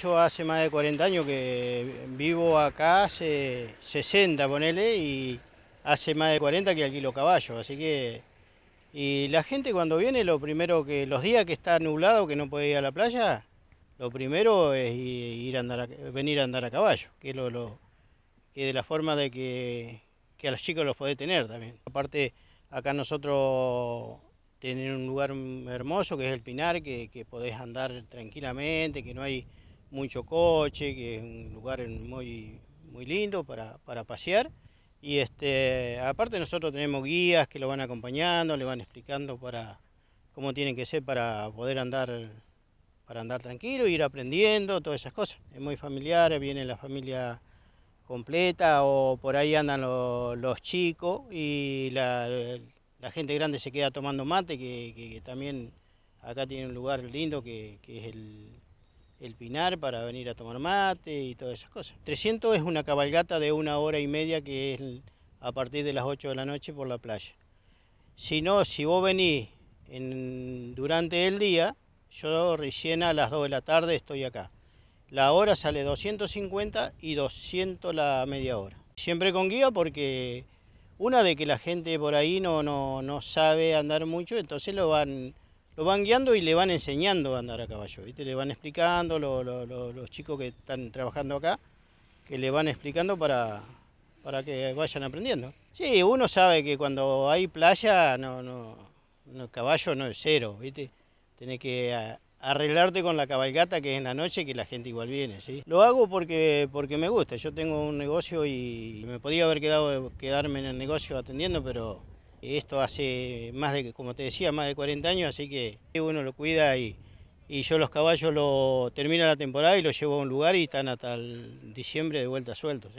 Yo hace más de 40 años que vivo acá, hace 60 ponele, y hace más de 40 que alquilo caballo, así que... Y la gente cuando viene, lo primero que, los días que está nublado, que no puede ir a la playa, lo primero es ir andar venir a andar a caballo, que es lo, que de la forma de que, a los chicos los podés tener también. Aparte, acá nosotros tenemos un lugar hermoso que es el Pinar, que, que podés andar tranquilamente, que no hay mucho coche, que es un lugar muy, muy lindo para, pasear. Y este, aparte nosotros tenemos guías que lo van acompañando, le van explicando para cómo tienen que ser para poder andar para andar tranquilo, ir aprendiendo, todas esas cosas. Es muy familiar, viene la familia completa o por ahí andan los, chicos y la, gente grande se queda tomando mate, que, también acá tiene un lugar lindo que, que es el, el Pinar para venir a tomar mate y todas esas cosas. 300 es una cabalgata de una hora y media que es a partir de las 8 de la noche por la playa. Si no, si vos venís durante el día, yo recién a las 2 de la tarde estoy acá. La hora sale 250 y 200 la media hora. Siempre con guía porque una de que la gente por ahí no, no, no sabe andar mucho, entonces lo van lo van guiando y le van enseñando a andar a caballo, ¿viste? Le van explicando los chicos que están trabajando acá, que le van explicando para, para que vayan aprendiendo. Sí, uno sabe que cuando hay playa, no, no, caballo no es cero, ¿viste? Tenés que arreglarte con la cabalgata que es en la noche que la gente igual viene, Lo hago porque, porque me gusta, yo tengo un negocio y me podía haber quedado quedarme en el negocio atendiendo, pero esto hace más de, como te decía, más de 40 años, así que uno lo cuida y, y yo los caballos lo termino la temporada y los llevo a un lugar y están hasta el diciembre de vuelta sueltos.